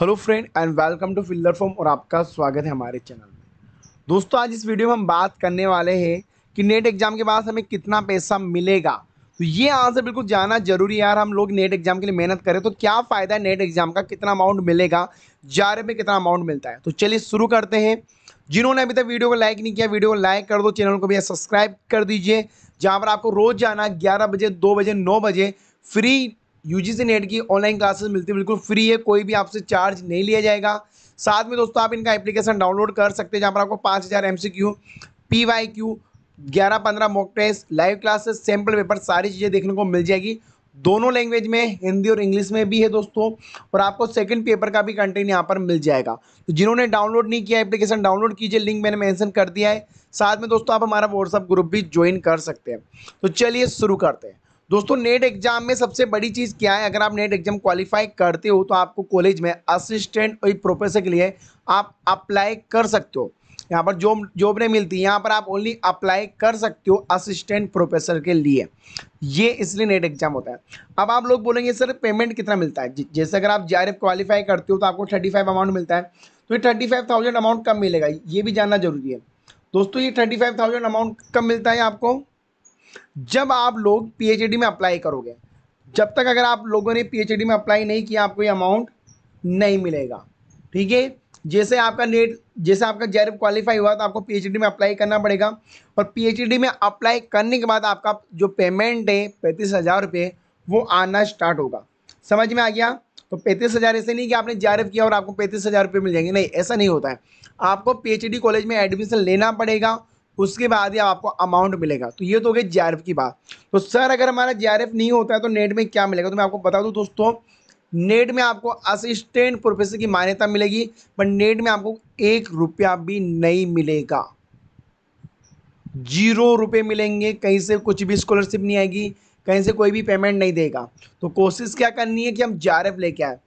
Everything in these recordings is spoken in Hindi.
hello friend and welcome to filler form और आपका स्वागत है हमारे चैनल में दोस्तों आज इस वीडियो में हम बात करने वाले हैं कि नेट एग्ज़ाम के बाद हमें कितना पैसा मिलेगा तो ये आंसर बिल्कुल जाना जरूरी यार हम लोग नेट एग्ज़ाम के लिए मेहनत करें तो क्या फ़ायदा है नेट एग्ज़ाम का कितना अमाउंट मिलेगा जारे में कितना अमाउंट मिलता है तो चलिए शुरू करते हैं जिन्होंने अभी तक वीडियो को लाइक नहीं किया वीडियो को लाइक कर दो चैनल को भी सब्सक्राइब कर दीजिए जहाँ पर आपको रोज़ जाना ग्यारह बजे दो बजे नौ बजे फ्री यू जी नेट की ऑनलाइन क्लासेस मिलती है बिल्कुल फ्री है कोई भी आपसे चार्ज नहीं लिया जाएगा साथ में दोस्तों आप इनका एप्लीकेशन डाउनलोड कर सकते हैं जहाँ पर आपको पाँच हज़ार M C Q P Y Q ग्यारह पंद्रह mock test live classes sample paper सारी चीज़ें देखने को मिल जाएगी दोनों लैंग्वेज में हिंदी और इंग्लिश में भी है दोस्तों और आपको सेकंड पेपर का भी कंटेंट यहाँ पर मिल जाएगा तो जिन्होंने डाउनलोड नहीं किया एप्लीकेशन डाउनलोड कीजिए लिंक मैंने मेंशन कर दिया है साथ में दोस्तों आप हमारा व्हाट्सअप ग्रुप भी ज्वाइन कर सकते हैं तो चलिए शुरू करते हैं दोस्तों नेट एग्जाम में सबसे बड़ी चीज़ क्या है अगर आप नेट एग्जाम क्वालिफाई करते हो तो आपको कॉलेज में असिस्टेंट और प्रोफेसर के लिए आप अप्लाई कर सकते हो यहाँ पर जॉब जॉब नहीं मिलती यहाँ पर आप ओनली अप्लाई कर सकते हो असिस्टेंट प्रोफेसर के लिए ये इसलिए नेट एग्जाम होता है अब आप लोग बोलेंगे सर पेमेंट कितना मिलता है जैसे अगर आप जे क्वालिफाई करते हो तो आपको थर्टी फाइव अमाउंट मिलता है तो ये थर्टी फाइव थाउजेंड अमाउंट कब मिलेगा ये भी जानना जरूरी है दोस्तों ये थर्टी फाइव थाउजेंड अमाउंट कब मिलता है आपको जब आप लोग पीएचडी में अप्लाई करोगे जब तक अगर आप लोगों ने पीएचडी में अप्लाई नहीं किया आपको ये अमाउंट नहीं मिलेगा ठीक है जैसे आपका नेट जैसे आपका जैर क्वालिफाई हुआ तो आपको पीएचडी में अप्लाई करना पड़ेगा और पीएचडी में अप्लाई करने के बाद आपका जो पेमेंट है पैंतीस हज़ार रुपये वो आना स्टार्ट होगा समझ में आ गया तो पैंतीस हज़ार ऐसे नहीं कि आपने जे किया और आपको पैंतीस हज़ार रुपये मिल जाएंगे नहीं ऐसा नहीं होता है आपको पीएचडी कॉलेज में एडमिशन लेना पड़ेगा उसके बाद ही आपको अमाउंट मिलेगा तो ये तो हो गई जे की बात तो सर अगर हमारा जे नहीं होता है तो नेट में क्या मिलेगा तो मैं आपको बता दूँ दोस्तों नेट में आपको असिस्टेंट प्रोफेसर की मान्यता मिलेगी बट नेट में आपको एक रुपया भी नहीं मिलेगा जीरो रुपये मिलेंगे कहीं से कुछ भी स्कॉलरशिप नहीं आएगी कहीं से कोई भी पेमेंट नहीं देगा तो कोशिश क्या करनी है कि हम जे लेके आए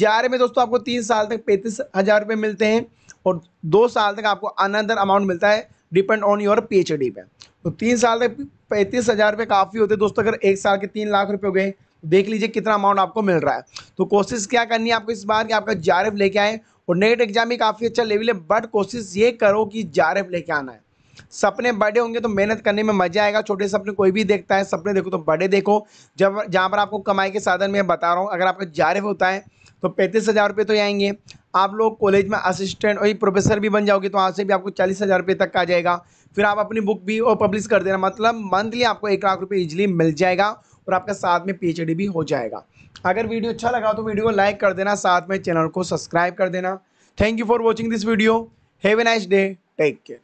जे में दोस्तों आपको तीन साल तक पैंतीस हज़ार रुपये मिलते हैं और दो साल तक आपको अनदर अमाउंट मिलता है depend on your P H D पे तो तीन साल तक पैंतीस हज़ार रुपये काफ़ी होते दोस्तों अगर एक साल के तीन लाख रुपये हो गए देख लीजिए कितना अमाउंट आपको मिल रहा है तो कोशिश क्या करनी है आपको इस बार कि आपका जारफ लेके आए और नेट एग्जाम भी काफ़ी अच्छा लेवल है बट कोशिश ये करो कि जारफ लेके आना है सपने बड़े होंगे तो मेहनत करने में मजा आएगा छोटे सपने कोई भी देखता है सपने देखो तो बड़े देखो जब जहाँ पर आपको कमाई के साधन में बता रहा हूँ अगर आपका जारिफ होता है तो पैंतीस हज़ार रुपये तो आएंगे आप लोग कॉलेज में असिस्टेंट और प्रोफेसर भी बन जाओगे तो वहाँ से भी आपको चालीस हज़ार रुपये तक आ जाएगा फिर आप अपनी बुक भी और पब्लिश कर देना मतलब मंथली आपको एक लाख रुपये इजिली मिल जाएगा और आपका साथ में पी भी हो जाएगा अगर वीडियो अच्छा लगा तो वीडियो को लाइक कर देना साथ में चैनल को सब्सक्राइब कर देना thank you for watching this video have a nice day take care